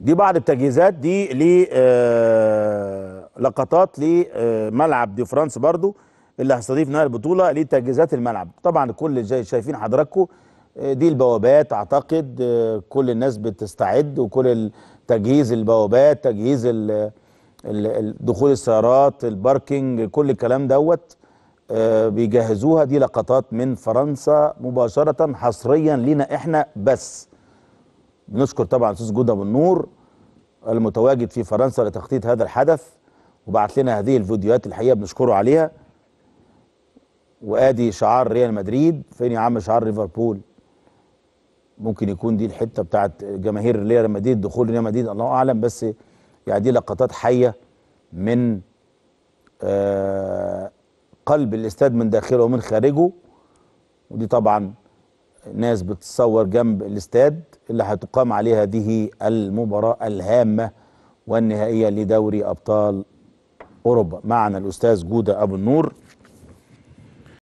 دي بعض التجهيزات دي آه، لقطات لملعب دي فرانس برضو اللي هستضيف نهائي البطوله لتجهيزات الملعب طبعا كل زي شايفين حضراتكم آه، دي البوابات اعتقد آه، كل الناس بتستعد وكل تجهيز البوابات تجهيز دخول السيارات الباركينج كل الكلام دوت بيجهزوها دي لقطات من فرنسا مباشره حصريا لينا احنا بس بنشكر طبعا استاذ جوده بالنور المتواجد في فرنسا لتخطيط هذا الحدث وبعت لنا هذه الفيديوهات الحقيقه بنشكره عليها وادي شعار ريال مدريد فين يا عم شعار ليفربول ممكن يكون دي الحته بتاعت جماهير ريال مدريد دخول ريال مدريد الله اعلم بس يعني دي لقطات حيه من آه، قلب الاستاد من داخله ومن خارجه ودي طبعا ناس بتتصور جنب الاستاد اللي هتقام عليه هذه المباراة الهامة والنهائية لدوري أبطال أوروبا معنا الأستاذ جودة أبو النور